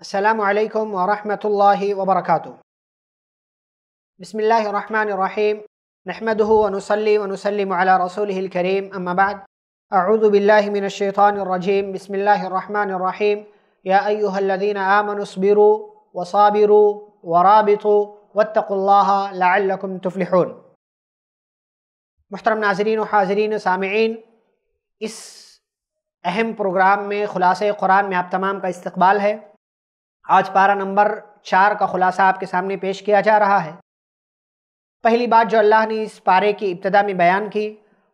السلام عليكم ورحمة الله وبركاته. بسم الله الرحمن الرحيم نحمده ونصلي ونسلم على رسوله الكريم أما بعد أعوذ بالله من الشيطان الرجيم بسم الله الرحمن الرحيم يا أيها الذين آمنوا اصبروا وصابروا ورابطوا واتقوا الله لعلكم تفلحون. محترم ناظرين وحاضرين وسامعين اس اہم پروگرام میں خلاصہ قرآن میں آپ تمام کا استقبال ہے आज पारा नंबर चार का खुलासा आपके सामने पेश किया जा रहा है पहली बात जो अल्लाह ने इस पारे की इब्तदा में बयान की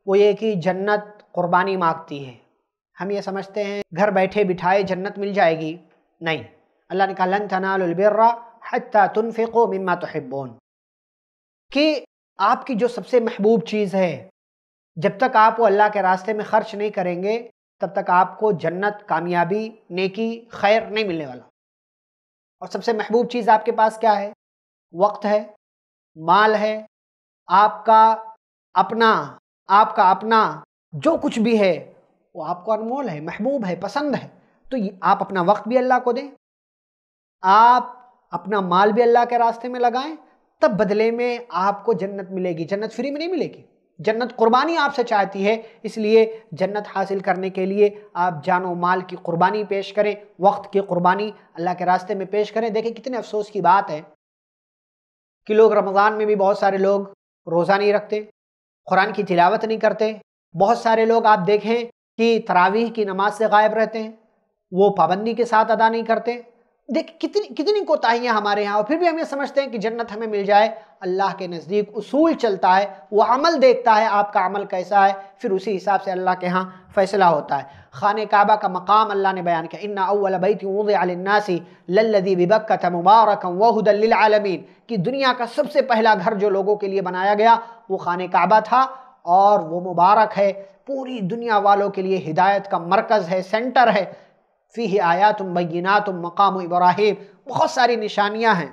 वो ये कि जन्नत कुर्बानी मांगती है हम ये समझते हैं घर बैठे बिठाए जन्नत मिल जाएगी नहीं अल्लाह ने कहा लन तनालबिर्रा हत्ता तुनफ़ो मिम्मा तोहब्बोन कि आपकी जो सबसे महबूब चीज़ है जब तक आप वो अल्लाह के रास्ते में ख़र्च नहीं करेंगे तब तक आपको जन्नत कामयाबी नेकी खैर नहीं मिलने वाला और सबसे महबूब चीज़ आपके पास क्या है वक्त है माल है आपका अपना आपका अपना जो कुछ भी है वो आपको अनमोल है महबूब है पसंद है तो आप अपना वक्त भी अल्लाह को दें आप अपना माल भी अल्लाह के रास्ते में लगाएं तब बदले में आपको जन्नत मिलेगी जन्नत फ्री में नहीं मिलेगी जन्नत कुर्बानी आपसे चाहती है इसलिए जन्नत हासिल करने के लिए आप जानो माल की कुर्बानी पेश करें वक्त की कुर्बानी अल्लाह के रास्ते में पेश करें देखें कितने अफसोस की बात है कि लोग रमज़ान में भी बहुत सारे लोग रोज़ा नहीं रखते कुरान की तिलावत नहीं करते बहुत सारे लोग आप देखें कि तरावीह की नमाज से गायब रहते हैं वो पाबंदी के साथ अदा नहीं करते देख कितनी कितनी कोताहियाँ हमारे यहाँ और फिर भी हम ये समझते हैं कि जन्नत हमें मिल जाए अल्लाह के नज़दीक उसूल चलता है वो अमल देखता है आपका अमल कैसा है फिर उसी हिसाब से अल्लाह के यहाँ फ़ैसला होता है खान काबा का मकाम अल्लाह ने बयान किया इन्ना अव्वल बैतनासी लल्लदी बिबक्कत मुबारक वहदलमीन कि दुनिया का सबसे पहला घर जो लोगों के लिए बनाया गया वो खान काबा था और वो मुबारक है पूरी दुनिया वालों के लिए हिदायत का मरकज़ है सेंटर है फ़ी आया तुम बैना तुम मकाम इब्राहिम बहुत सारी निशानियाँ हैं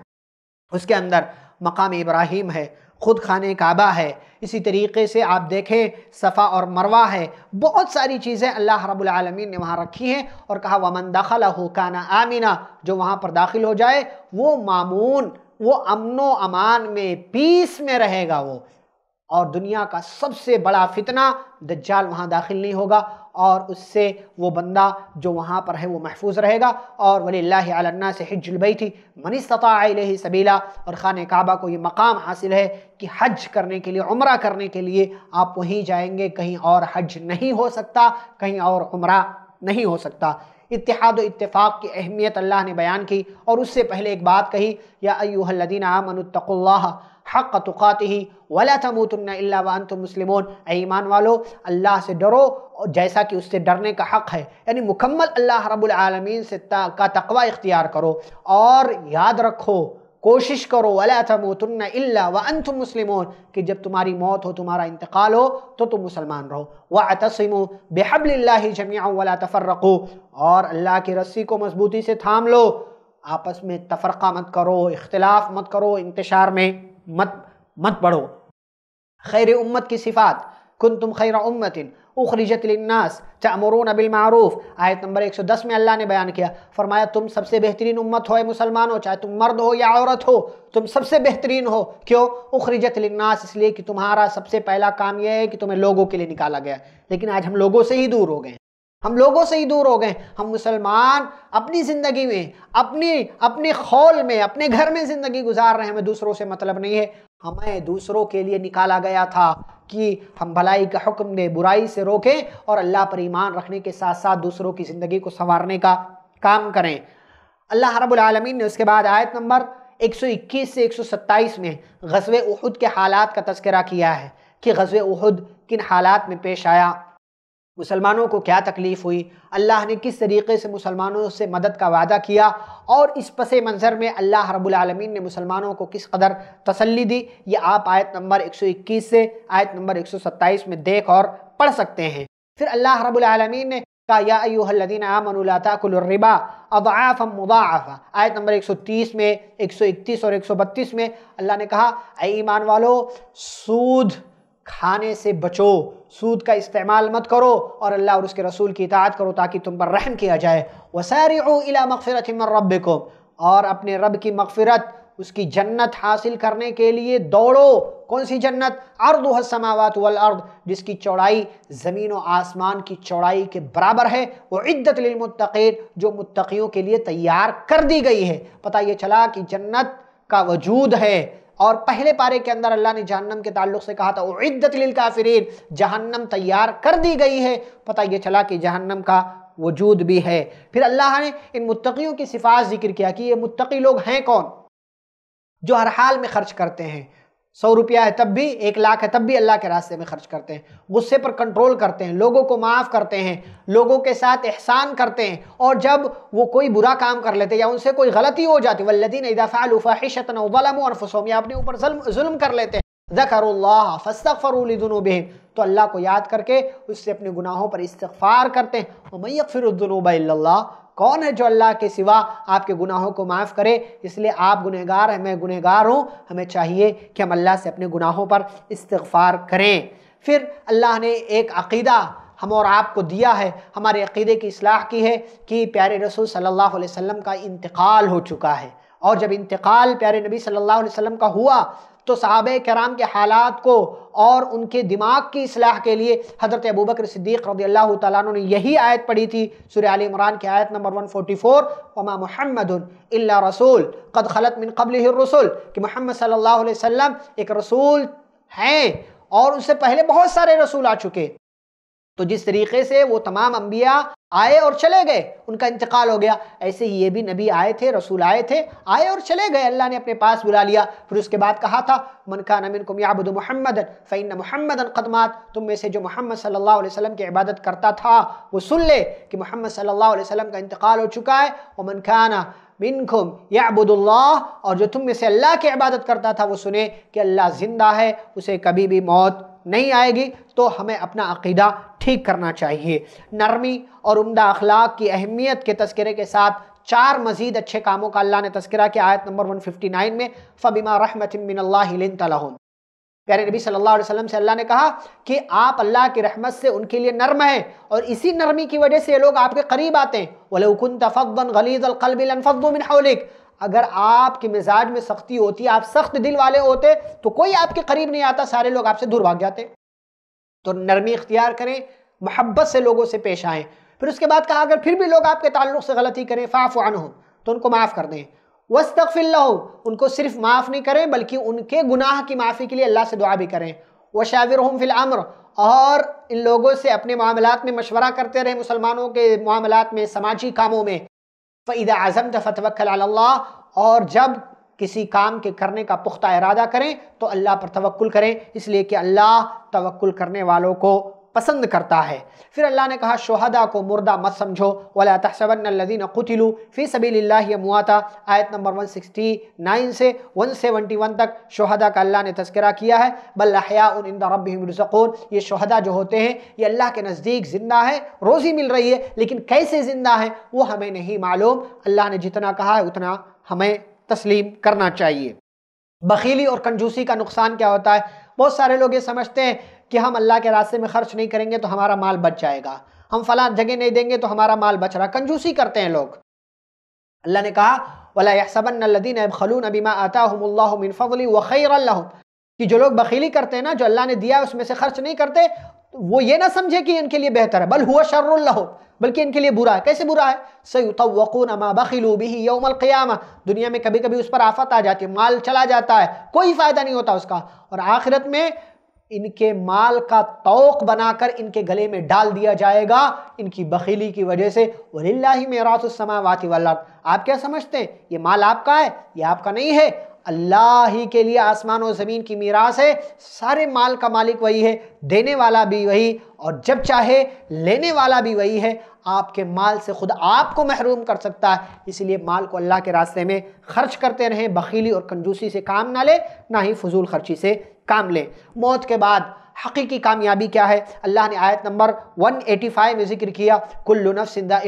उसके अंदर मकाम इब्राहिम है ख़ुद खान काबा है इसी तरीके से आप देखें सफ़ा और मरवा है बहुत सारी चीज़ें अल्लाह रबालमीन ने वहाँ रखी हैं और कहा वमन दखल हो काना आमिना जो वहाँ पर दाखिल हो जाए वो मामून वो अमनो अमान में पीस में रहेगा वो और दुनिया का सबसे बड़ा फितना दज्जाल वहाँ दाखिल नहीं होगा और उससे वो बंदा जो वहाँ पर है वो महफूज रहेगा और वली अल्लाह से जुलबई थी मनिस्ता सबीला और ख़ान काबा को ये मकाम हासिल है कि हज करने के लिए उम्र करने के लिए आप वहीं जाएंगे कहीं और हज नहीं हो सकता कहीं और उम्र नहीं हो सकता इतिहाद इतफ़ाक़ की अहमियत अल्लाह ने बयान की और उससे पहले एक बात कही या अयूहल्लिन आमनतल्ला हक़ तुक़ात ही वला तमूतना वन तो मुस्लिम ईमान वालो अल्लाह से डरो और जैसा कि उससे डरने का हक़ है यानी मुकम्मल अल्लाह रबालमीन से ता, का तकवा इख्तियार करो और याद रखो कोशिश करो वला तमूतना इल्ला व तुम मुस्लिम कि जब तुम्हारी मौत हो तुम्हारा इंतकाल हो तो तुम मुसलमान रहो व अतसम बेहबल्ला जमिया वला तफरको और अल्लाह की रस्सी को मजबूती से थाम लो आपस में तफरक़ा मत करो इख्तलाफ मत करो इंतशार में मत मत पढ़ो खैर उम्मत की सिफ़ात कुन तुम खैर उम्मतिन उखरजतनास तमरून बिलमारूफ आयत नंबर 110 में अल्लाह ने बयान किया फरमाया तुम सबसे बेहतरीन उम्मत हो मुसलमान हो चाहे तुम मर्द हो या औरत हो तुम सबसे बेहतरीन हो क्यों उखरजतनास इसलिए कि तुम्हारा सबसे पहला काम यह है कि तुम्हें लोगों के लिए निकाला गया लेकिन आज हम लोगों से ही दूर हो गए हम लोगों से ही दूर हो गए हम मुसलमान अपनी ज़िंदगी में अपनी अपने खौल में अपने घर में ज़िंदगी गुजार रहे हैं हमें दूसरों से मतलब नहीं है हमें दूसरों के लिए निकाला गया था कि हम भलाई का हुक्म दें बुराई से रोकें और अल्लाह पर ईमान रखने के साथ साथ दूसरों की ज़िंदगी को संवारने का काम करें अल्लाह रबालमीन ने उसके बाद आयत नंबर 121 से 127 में गजव उहद के हालात का तस्करा किया है कि गजव उहद किन हालात में पेश आया मुसलमानों को क्या तकलीफ़ हुई अल्लाह ने किस तरीके से मुसलमानों से मदद का वादा किया और इस पस मंज़र में अल्लाह रब्बुल आलमीन ने मुसलमानों को किस कदर तसल्ली दी ये आप आयत नंबर 121 से आयत नंबर 127 में देख और पढ़ सकते हैं फिर अल्लाह रब्बुल आलमीन ने कहा यादीन आमनताकुलरबा अदाफ़ मुदाफ़ा आयत नंबर 130 में 131 और 132 में अल्लाह ने कहा ईमान वालो सूद खाने से बचो सूद का इस्तेमाल मत करो और अल्लाह और उसके रसूल की इतात करो ताकि तुम पर रहम किया जाए वसार इला मगफ़रत रब को और अपने रब की मगफ़िरत उसकी जन्नत हासिल करने के लिए दौड़ो कौन सी जन्नत अर्द समावत वल अर्द जिसकी चौड़ाई ज़मीन व आसमान की चौड़ाई के बराबर है वो इद्दत लमतकीन जो मुतकीयों के लिए तैयार कर दी गई है पता ये चला कि जन्नत का वजूद है और पहले पारे के अंदर अल्लाह ने जहन्नम के ताल्लुक से कहा था उद्दत काफिरीन जहन्नम तैयार कर दी गई है पता ये चला कि जहन्नम का वजूद भी है फिर अल्लाह ने इन मुतकीयों की सिफात जिक्र किया कि ये मुतकी लोग हैं कौन जो हर हाल में खर्च करते हैं सौ रुपया है तब भी एक लाख है तब भी अल्लाह के रास्ते में खर्च करते हैं गुस्से पर कंट्रोल करते हैं लोगों को माफ़ करते हैं लोगों के साथ एहसान करते हैं और जब वो कोई बुरा काम कर लेते हैं या उनसे कोई गलती हो जाती वल्लिन इदाफ़ाफ़ाहिशतनफ़सोम या अपने ऊपर जुल्म कर लेते हैं ज़करल्ला फ़स्तफ़रूलूब तो अल्लाह को याद करके उससे अपने गुनाहों पर इस्तफ़ार करते हैं और मैफ़िर कौन है जो अल्लाह के सिवा आपके गुनाहों को माफ़ करे इसलिए आप गुनहगार हैं मैं गुनहगार हूँ हमें चाहिए कि हम अल्लाह से अपने गुनाहों पर इस्तफ़ार करें फिर अल्लाह ने एक अकीदा हम और आपको दिया है हमारे अकीदे की असलाह की है कि प्यारे रसूल सल्लल्लाहु अलैहि वसल्लम का इंतकाल हो चुका है और जब इंतकाल प्यारे नबी सल्लल्लाहु अलैहि वसल्लम का हुआ तो सहाब कराम के हालात को और उनके दिमाग की असलाह के लिए हज़रत अबूबकर सिद्दीक रदी अल्लाह तु ने यही आयत पढ़ी थी सुर आल इमरान की आयत नंबर 144 वमा मोहम्मद रसूल कद खलत मिन कबल रसूल कि महमद सल्ला वसम एक रसूल हैं और उससे पहले बहुत सारे रसूल आ चुके तो जिस तरीके से वो तमाम अम्बिया आए और चले गए उनका इंतकाल हो गया ऐसे ही ये भी नबी आए थे रसूल आए थे आए और चले गए अल्लाह ने अपने पास बुला लिया फिर उसके बाद कहा था मन का नमिन को याबुद मोहम्मद फ़ैन मोहम्मद कदमात तुम में से जो मोहम्मद सल्लल्लाहु अलैहि वसल्लम की इबादत करता था वो सुन ले कि मोहम्मद सल्लल्लाहु अलैहि वसल्लम का इंतकाल हो चुका है और मन खाना मिनखुम याबुदुल्ला और जो तुम में से अल्लाह की इबादत करता था वो सुने कि अल्लाह ज़िंदा है उसे कभी भी मौत नहीं आएगी तो हमें अपना अकीदा ठीक करना चाहिए नरमी और उमदा अखलाक की अहमियत के तस्करे के साथ चार मजीद अच्छे कामों का अल्लाह ने तस्करा किया आयत नंबर 159 में फबीमा रहमत प्यारे नबी सल्लल्लाहु अलैहि वसल्लम से अल्लाह ने कहा कि आप अल्लाह की रहमत से उनके लिए नरम है और इसी नरमी की वजह से लोग आपके करीब आते हैं वलकुन तफ़न गलीज़ अलकलबिलफ़ुमिन अगर आपके मिजाज में सख्ती होती आप सख्त दिल वाले होते तो कोई आपके करीब नहीं आता सारे लोग आपसे दूर भाग जाते तो नरमी इख्तियार करें मोहब्बत से लोगों से पेश आएँ फिर उसके बाद कहा अगर फिर भी लोग आपके ताल्लुक से गलती करें फ़ाफ़ान हो तो उनको माफ़ कर दें वस्तफ़िल्ला हो उनको सिर्फ माफ़ नहीं करें बल्कि उनके गुनाह की माफ़ी के लिए अल्लाह से दुआ भी करें व शाविर हम फिलअमर और इन लोगों से अपने मामलों में मशवरा करते रहें मुसलमानों के मामलों में समाजी कामों में फ़ैदा आज़म फ़तवक्ल और जब किसी काम के करने का पुख्ता इरादा करें तो अल्लाह पर तवक्ल करें इसलिए कि अल्लाह तवक्ल करने वालों को पसंद करता है फिर अल्लाह ने कहा शहदा को मुर्दा मत समझो वाला तहसबन कुतिलू फ़ी सबी मुआता आयत नंबर 169 से 171 तक शहदा का अल्लाह ने तस्करा किया है बल्लाया उनदा रबून ये शहदा जो होते हैं ये अल्लाह के नज़दीक ज़िंदा है रोज़ी मिल रही है लेकिन कैसे ज़िंदा है वो हमें नहीं मालूम अल्लाह ने जितना कहा है उतना हमें तस्लीम करना चाहिए बखीली और कंजूसी का नुकसान क्या होता है बहुत सारे लोग ये समझते हैं कि हम अल्लाह के रास्ते में खर्च नहीं करेंगे तो हमारा माल बच जाएगा हम फला जगह नहीं देंगे तो हमारा माल बच रहा कंजूसी करते हैं लोग अल्लाह ने कहा वलासबनदीन खलून अबीमा आता मिनफ़ली वख़ैर कि जो लोग बखीली करते हैं ना जो अल्लाह ने दिया है उसमें से खर्च नहीं करते तो वो ये ना समझे कि इनके लिए बेहतर है बल हुआ शर्रह बल्कि इनके लिए बुरा है कैसे बुरा है सही सयुतवकून मा बखिलू भी यौमल दुनिया में कभी कभी उस पर आफत आ जाती है माल चला जाता है कोई फ़ायदा नहीं होता उसका और आखिरत में इनके माल का तोक बनाकर इनके गले में डाल दिया जाएगा इनकी बखीली की वजह से वही ही समावाती वल्ला आप क्या समझते हैं ये माल आपका है ये आपका नहीं है अल्लाह ही के लिए आसमान और ज़मीन की मीरास है सारे माल का मालिक वही है देने वाला भी वही और जब चाहे लेने वाला भी वही है आपके माल से खुद आपको महरूम कर सकता है इसलिए माल को अल्लाह के रास्ते में खर्च करते रहें बखीली और कंजूसी से काम ना ले ना ही फजूल खर्ची से काम लें मौत के बाद हकीकी कामयाबी क्या है अल्लाह ने आयत नंबर 185 में जिक्र किया कुल्लु नफ्स इंदा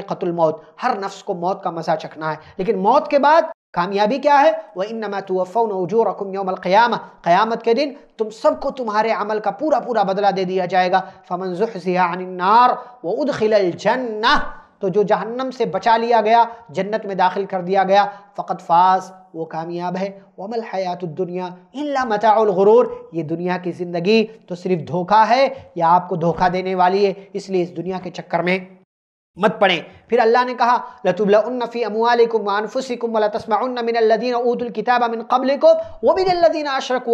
मौत हर नफ्स को मौत का मज़ा चखना है लेकिन मौत के बाद कामयाबी क्या है वह इन नमा तोफ़ोन उजूर क़्यामत के दिन तुम सबको तुम्हारे अमल का पूरा पूरा बदला दे दिया जाएगा फ़मन ज़ुहसियानार व उद खिल जन्ना तो जो जहन्नम से बचा लिया गया जन्नत में दाखिल कर दिया गया फ़कत फास वो कामयाब है वमल हयात दुनिया इल्ला मताउलगरूर ये दुनिया की ज़िंदगी तो सिर्फ धोखा है या आपको धोखा देने वाली है इसलिए इस दुनिया के चक्कर में मत पढ़ें फिर अल्लाह ने कहा लतुबलाफ़ी अमुआलिकमानफुसिकमलादीन उदुल किताब अमिन कबल को वो भी नल्लिन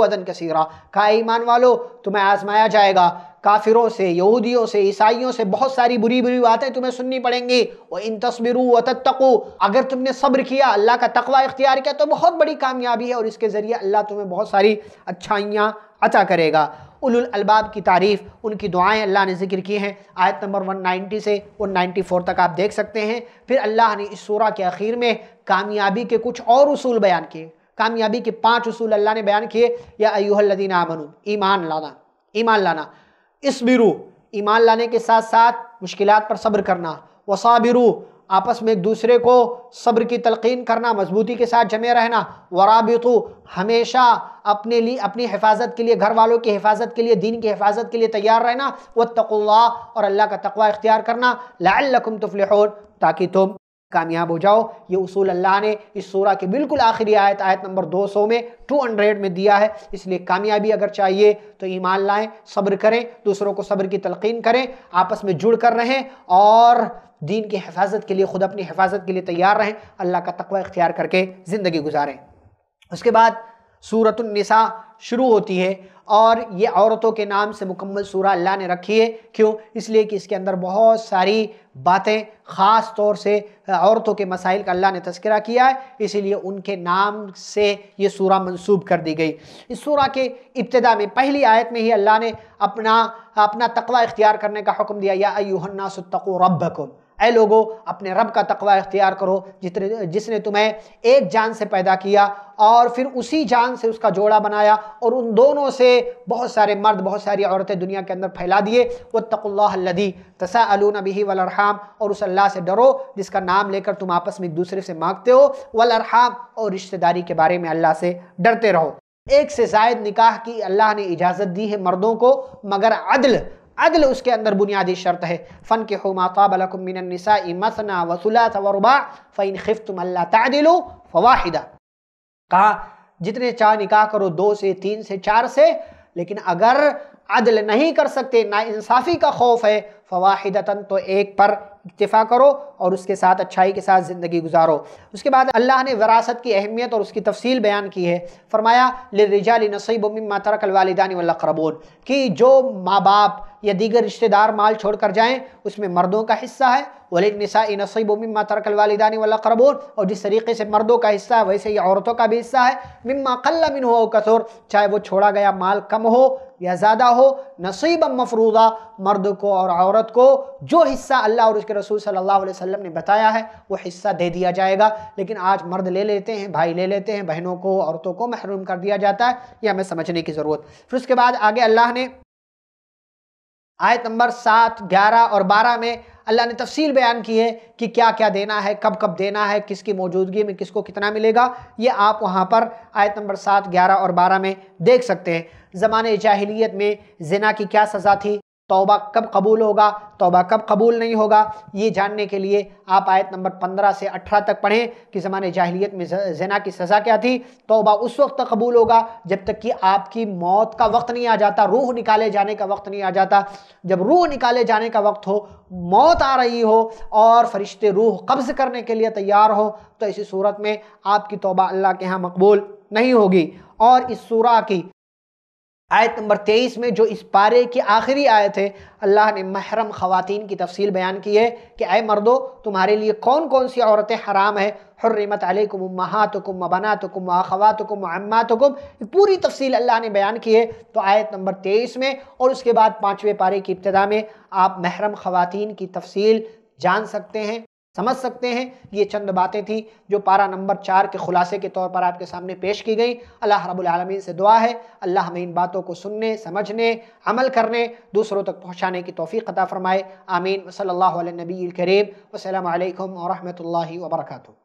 अदन कसीरा का ईमान वालो तुम्हें आजमाया जाएगा काफिरों से यहूदियों से ईसाइयों से बहुत सारी बुरी बुरी बातें तुम्हें सुननी पड़ेंगी वो इन तस्बिर व तत्तको अगर तुमने सब्र किया अल्लाह का तकवा इख्तियार किया तो बहुत बड़ी कामयाबी है और इसके ज़रिए अल्लाह तुम्हें बहुत सारी अच्छाइयाँ अता करेगा उलुल अलबाब की तारीफ़ उनकी दुआएं अल्लाह ने जिक्र की हैं आयत नंबर 190 से 194 तक आप देख सकते हैं फिर अल्लाह ने इस सूरा के आखिर में कामयाबी के कुछ और असूल बयान किए कामयाबी के पाँच असूल अल्लाह ने बयान किए या अयुहल्लिन आमनु ईमान लाना ईमान लाना इस बिरू ईमान लाने के साथ साथ मुश्किल पर सब्र करना वसाबिरू आपस में एक दूसरे को सब्र की तलकीन करना मजबूती के साथ जमे रहना वराबितु हमेशा अपने लिए अपनी हिफाजत के लिए घर वालों की हिफाजत के लिए दीन की हिफाजत के लिए तैयार रहना व तकुल्ला और अल्लाह का तकवा इख्तियार करना लाकुम तुफल ताकि तुम कामयाब हो जाओ ये उसूल अल्लाह ने इस सूरा के बिल्कुल आखिरी आयत आयत नंबर 200 में 200 में दिया है इसलिए कामयाबी अगर चाहिए तो ईमान लाएं सब्र करें दूसरों को सब्र की तलकिन करें आपस में जुड़ कर रहें और दीन की हिफाजत के लिए खुद अपनी हिफाजत के लिए तैयार रहें अल्लाह का तकवा इख्तियार करके ज़िंदगी गुजारें उसके बाद सूरत शुरू होती है और ये औरतों के नाम से मुकम्मल सूरा अल्लाह ने रखी है क्यों इसलिए कि इसके अंदर बहुत सारी बातें ख़ास तौर से औरतों के मसाइल का अल्लाह ने तस्करा किया है इसीलिए उनके नाम से ये सूरा मंसूब कर दी गई इस सूरा के इब्तदा में पहली आयत में ही अल्लाह ने अपना अपना तकवा इख्तियार करने का हुक्म दिया या अयुहन्नासतको रब्बकुम ए लोगो अपने रब का तकवा इख्तियार करो जितने जिसने तुम्हें एक जान से पैदा किया और फिर उसी जान से उसका जोड़ा बनाया और उन दोनों से बहुत सारे मर्द बहुत सारी औरतें दुनिया के अंदर फैला दिए वो तकुल्लादी तसा अलू नबी वलरहाम और उस अल्लाह से डरो जिसका नाम लेकर तुम आपस में एक दूसरे से मांगते हो वलरहाम और रिश्तेदारी के बारे में अल्लाह से डरते रहो एक से जायद निकाह की अल्लाह ने इजाज़त दी है मर्दों को मगर अदल अदल उसके अंदर बुनियादी शर्त है फ़न के हो मसना फ़ैन तदिलो फवाहिदा कहा जितने चार निकाह करो दो से तीन से चार से लेकिन अगर अदल नहीं कर सकते ना इंसाफ़ी का खौफ है फ़वाहिदता तो एक पर इतफ़ा करो और उसके साथ अच्छाई के साथ ज़िंदगी गुजारो उसके बाद अल्लाह ने वरासत की अहमियत और उसकी तफसील बयान की है फरमाया लिरजा नसीब मम्मा तरक वालदानी वक़रबून कि जो माँ बाप या दीगर रिश्तेदार माल छोड़ कर जाएँ उसमें मर्दों का हिस्सा है वलिन नसा नसीब मम्मा तरकल वालदानी वक़रबून और जिस तरीके से मर्दों का हिस्सा है वैसे ही औरतों का भी हिस्सा है मम्मा कल्ला मिन हो कसोर चाहे वो छोड़ा गया माल कम हो या ज़्यादा हो नसीब मफरूज़ा मर्द को और औरत को जो हिस्सा अल्लाह और उसके रसूल सल्लल्लाहु अलैहि वसल्लम ने बताया है वो हिस्सा दे दिया जाएगा लेकिन आज मर्द ले लेते हैं भाई ले लेते हैं बहनों को औरतों को महरूम कर दिया जाता है ये हमें समझने की ज़रूरत फिर उसके बाद आगे अल्लाह ने आयत नंबर सात ग्यारह और बारह में अल्लाह ने तफसील बयान की है कि क्या क्या देना है कब कब देना है किसकी मौजूदगी में किसको कितना मिलेगा ये आप वहाँ पर आयत नंबर सात ग्यारह और बारह में देख सकते हैं ज़माने जाहिलियत में जना की क्या सज़ा थी तोबा कब कबूल होगा तोबा कब कबूल नहीं होगा ये जानने के लिए आप आयत नंबर 15 से 18 तक पढ़ें कि ज़मान जाहिलियत में जना की सज़ा क्या थी तोबा उस वक्त तक कबूल होगा जब तक कि आपकी मौत का वक्त नहीं आ जाता रूह निकाले जाने का वक्त नहीं आ जाता जब रूह निकाले जाने का वक्त हो मौत आ रही हो और फरिश्ते रूह कब्ज़ करने के लिए तैयार हो तो इसी सूरत में आपकी तोबा अल्लाह के यहाँ मकबूल नहीं होगी और इस सूरा की आयत नंबर तेईस में जो इस पारे की आखिरी आयत है अल्लाह ने महरम ख़वातीन की तफसील बयान की है कि अय मर्दो तुम्हारे लिए कौन कौन सी औरतें हराम है हर्रमत अलैकुम महातुकुम मबनातुकुम अखवातुकुम अम्मातुकुम पूरी तफसील अल्लाह ने बयान की है तो आयत नंबर तेईस में और उसके बाद पाँचवें पारे की इब्तदा में आप महरम ख़वातीन की तफसील जान सकते हैं समझ सकते हैं ये चंद बातें थी जो पारा नंबर चार के खुलासे के तौर पर आपके सामने पेश की गई अल्लाह रबालमीन से दुआ है अल्लाह हमें इन बातों को सुनने समझने अमल करने दूसरों तक पहुँचाने की तोफ़ी अता फ़रमाए आमीन वसल नबी करीम वसलम वरहमल वर्का